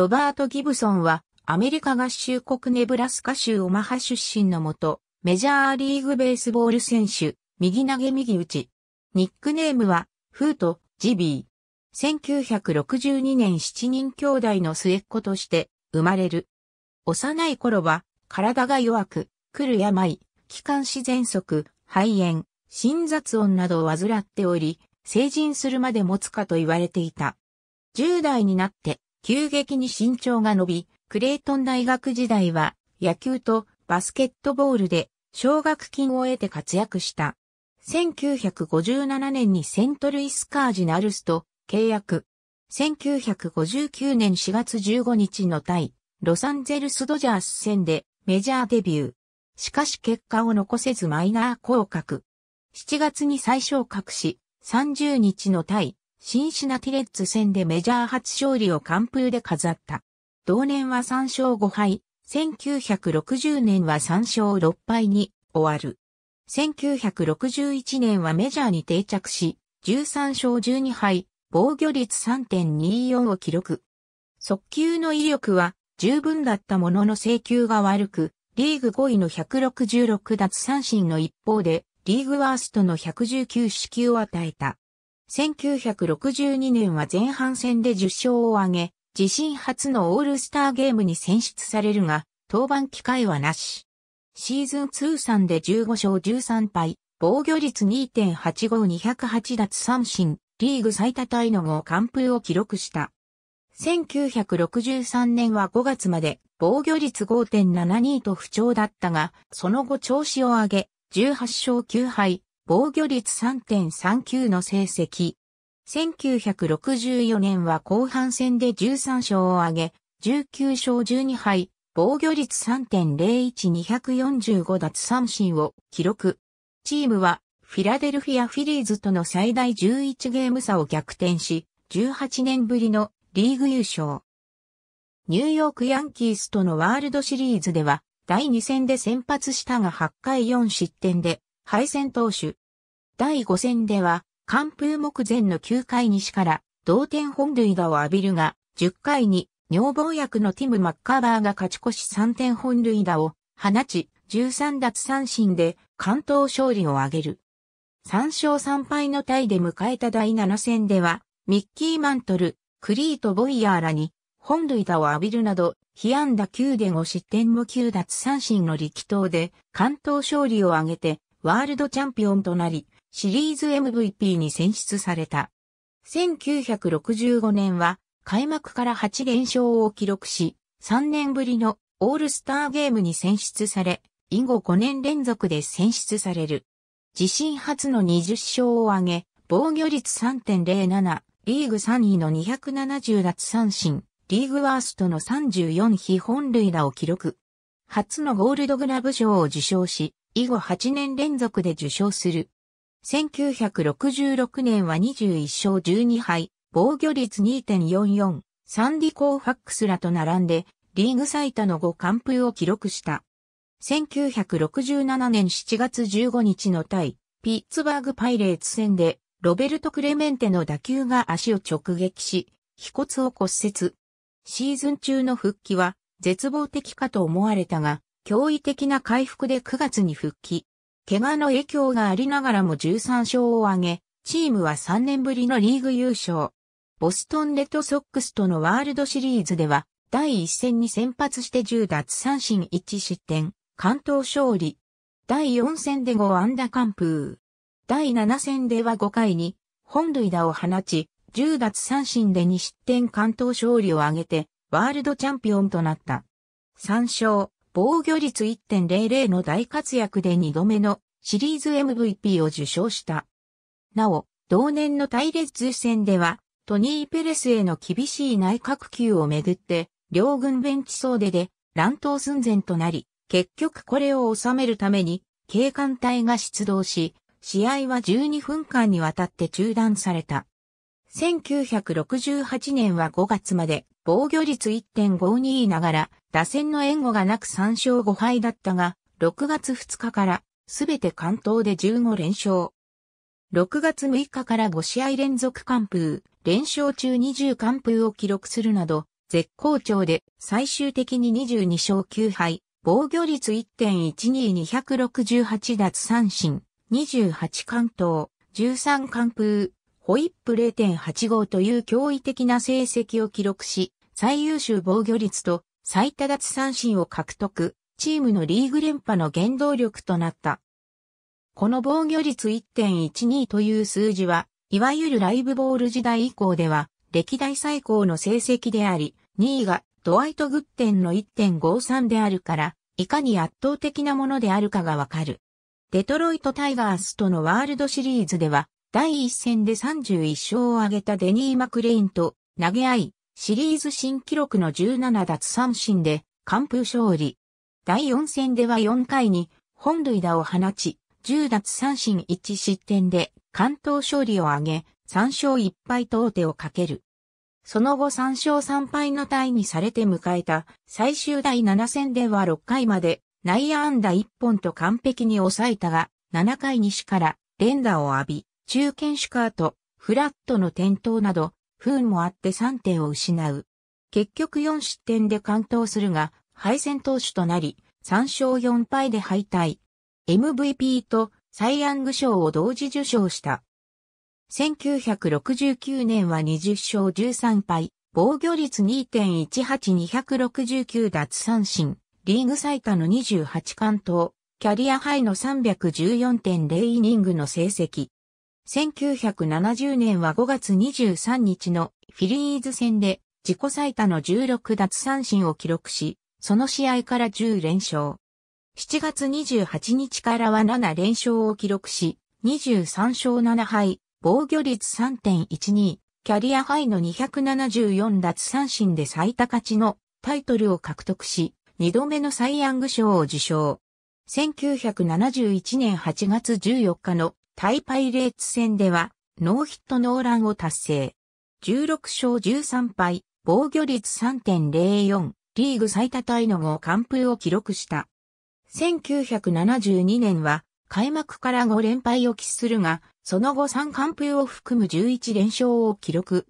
ロバート・ギブソンは、アメリカ合衆国ネブラスカ州オマハ出身のもと、メジャーリーグベースボール選手、右投げ右打ち。ニックネームは、フート、ジビー。1962年7人兄弟の末っ子として生まれる。幼い頃は、体が弱く、来る病、気管支喘息、肺炎、心雑音などを患っており、成人するまで持つかと言われていた。10代になって急激に身長が伸び、クレイトン大学時代は野球とバスケットボールで奨学金を得て活躍した。1957年にセントルイスカージナルスと契約。1959年4月15日の対ロサンゼルスドジャース戦でメジャーデビュー。しかし結果を残せずマイナー降格。7月に最昇格し、30日の対シンシナティレッツ戦でメジャー初勝利を完封で飾った。同年は3勝5敗、1960年は3勝6敗に終わる。1961年はメジャーに定着し、13勝12敗、防御率3.24を記録。速球の威力は十分だったものの制球が悪く、リーグ5位の166奪三振の一方で、リーグワーストの119四球を与えた。1962年は前半戦で10勝を挙げ、自身初のオールスターゲームに選出されるが、登板機会はなし。シーズン通算で15勝13敗、防御率2.85208奪三振、リーグ最多タイの5完封を記録した。1963年は5月まで防御率5.72と不調だったが、その後調子を上げ、18勝9敗、防御率3.39の成績。1964年は後半戦で13勝を挙げ、19勝12敗、防御率3.01245奪三振を記録。チームはフィラデルフィア・フィリーズとの最大11ゲーム差を逆転し、18年ぶりのリーグ優勝。ニューヨークヤンキースとのワールドシリーズでは、第2戦で先発したが8回4失点で、敗戦投手、第5戦では、完封目前の9回西から同点本塁打を浴びるが、10回に女房役のティム・マッカーバーが勝ち越し3点本塁打を放ち、13奪三振で関東勝利を挙げる。3勝3敗のタイで迎えた第7戦では、ミッキー・マントル、クリート・ボイヤーらに本塁打を浴びるなど、被安打9で5失点も9奪三振の力投で関東勝利を挙げて、ワールドチャンピオンとなり、シリーズ MVP に選出された。1965年は開幕から8連勝を記録し、3年ぶりのオールスターゲームに選出され、以後5年連続で選出される。自身初の20勝を挙げ、防御率3.07、リーグ3位の270奪三振、リーグワーストの34非本塁打を記録。初のゴールドグラブ賞を受賞し、以後8年連続で受賞する。1966年は21勝12敗、防御率2.44、サンディ・コーファックスらと並んで、リーグ最多の5完封を記録した。1967年7月15日の対、ピッツバーグパイレーツ戦で、ロベルト・クレメンテの打球が足を直撃し、飛骨を骨折。シーズン中の復帰は絶望的かと思われたが、驚異的な回復で9月に復帰。怪我の影響がありながらも13勝を挙げ、チームは3年ぶりのリーグ優勝。ボストンレッドソックスとのワールドシリーズでは、第1戦に先発して10奪三振1失点、関東勝利。第4戦で5安打完封。第7戦では5回に本塁打を放ち、10奪三振で2失点関東勝利を挙げて、ワールドチャンピオンとなった。3勝、防御率1.00の大活躍で2度目のシリーズ MVP を受賞した。なお、同年の対レッズ戦では、トニー・ペレスへの厳しい内閣級をめぐって、両軍ベンチ総出で乱闘寸前となり、結局これを収めるために、警官隊が出動し、試合は12分間にわたって中断された。1968年は5月まで防御率1.52ながら打線の援護がなく3勝5敗だったが、6月2日からすべて関東で15連勝。6月6日から5試合連続完封、連勝中20完封を記録するなど、絶好調で最終的に22勝9敗、防御率1.12268奪三振、28完投、13完封、ホイップ0.85という驚異的な成績を記録し、最優秀防御率と最多奪三振を獲得、チームのリーグ連覇の原動力となった。この防御率1.12という数字は、いわゆるライブボール時代以降では、歴代最高の成績であり、2位がドワイト・グッテンの1.53であるから、いかに圧倒的なものであるかがわかる。デトロイト・タイガースとのワールドシリーズでは、第1戦で31勝を挙げたデニー・マクレインと投げ合い、シリーズ新記録の17奪三振で完封勝利。第4戦では4回に本塁打を放ち、10奪三振1失点で関東勝利を挙げ、3勝1敗と王手をかける。その後3勝3敗のタイにされて迎えた最終第7戦では6回まで内野安打1本と完璧に抑えたが、7回西から連打を浴び、中堅シュカート、フラットの転倒など不運もあって3点を失う。結局4失点で完投するが、敗戦投手となり、3勝4敗で敗退。MVP とサイ・ヤング賞を同時受賞した。1969年は20勝13敗、防御率2.18269奪三振、リーグ最多の28完投、キャリアハイの314.0イニングの成績。1970年は5月23日のフィリーズ戦で自己最多の16奪三振を記録し、その試合から10連勝。7月28日からは7連勝を記録し、23勝7敗、防御率3.12、キャリアハイの274奪三振で最多勝ちのタイトルを獲得し、2度目のサイ・ヤング賞を受賞。1971年8月14日のタイパイレーツ戦では、ノーヒットノーランを達成。16勝13敗、防御率3.04、リーグ最多タイの後完封を記録した。1972年は、開幕から5連敗を喫するが、その後3完封を含む11連勝を記録。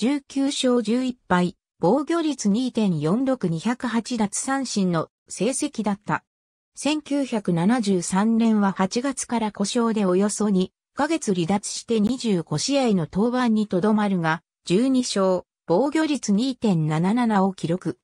19勝11敗、防御率2.46208奪三振の成績だった。1973年は8月から故障でおよそ2ヶ月離脱して25試合の登板にとどまるが、12勝、防御率2.77を記録。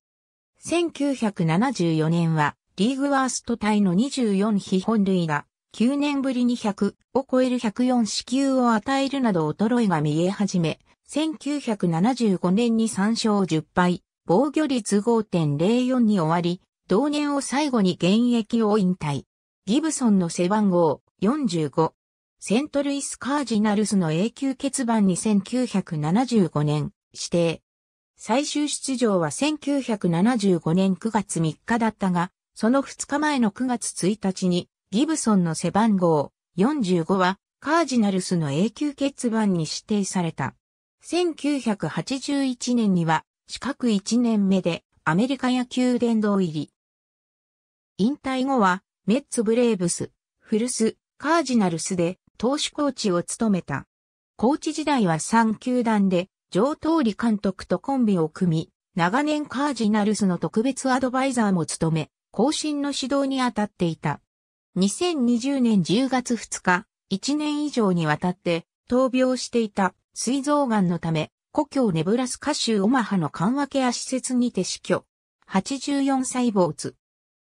1974年はリーグワーストタイの24被本類が、9年ぶりに100を超える104支給を与えるなど衰えが見え始め、1975年に3勝10敗、防御率5.04に終わり、同年を最後に現役を引退。ギブソンの背番号45。セントルイスカージナルスの永久欠番に1975年指定。最終出場は1975年9月3日だったが、その2日前の9月1日にギブソンの背番号45はカージナルスの永久欠番に指定された。1981年には、四角1年目でアメリカ野球殿堂入り。引退後は、メッツブレーブス、フルス、カージナルスで投手コーチを務めた。コーチ時代は3球団で、上通り監督とコンビを組み、長年カージナルスの特別アドバイザーも務め、後進の指導に当たっていた。2020年10月2日、1年以上にわたって、闘病していた、膵臓癌のため、故郷ネブラスカ州オマハの緩和ケア施設にて死去。84歳没。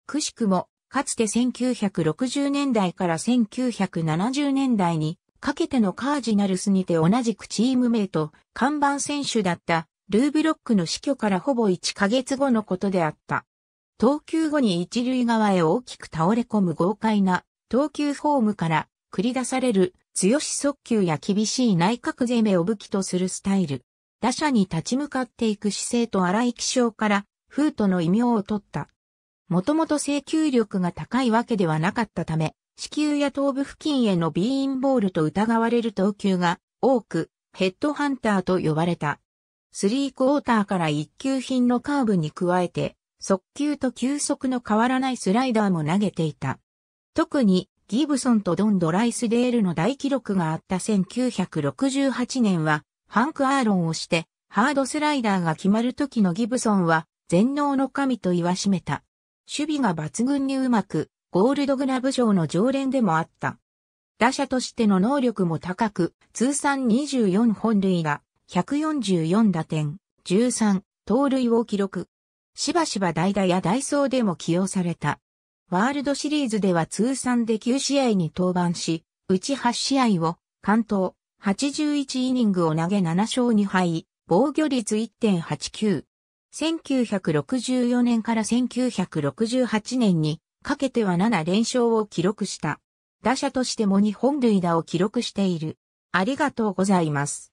くしくも、かつて1960年代から1970年代にかけてのカージナルスにて同じくチーム名と看板選手だったルーブロックの死去からほぼ1ヶ月後のことであった。投球後に一塁側へ大きく倒れ込む豪快な投球フォームから繰り出される強し速球や厳しい内角攻めを武器とするスタイル。打者に立ち向かっていく姿勢と荒い気象から、フートの異名を取った。もともと請求力が高いわけではなかったため、子宮や頭部付近へのビーインボールと疑われる投球が多く、ヘッドハンターと呼ばれた。スリークォーターから一級品のカーブに加えて、速球と球速の変わらないスライダーも投げていた。特に、ギブソンとドン・ドライスデールの大記録があった1968年は、ハンク・アーロンをして、ハードスライダーが決まる時のギブソンは、全能の神と言わしめた。守備が抜群にうまく、ゴールドグラブ賞の常連でもあった。打者としての能力も高く、通算24本塁打、144打点、13、盗塁を記録。しばしば代打や代走でも起用された。ワールドシリーズでは通算で9試合に登板し、うち8試合を、関東、81イニングを投げ7勝2敗、防御率1.89、1964年から1968年にかけては7連勝を記録した。打者としても日本塁打を記録している。ありがとうございます。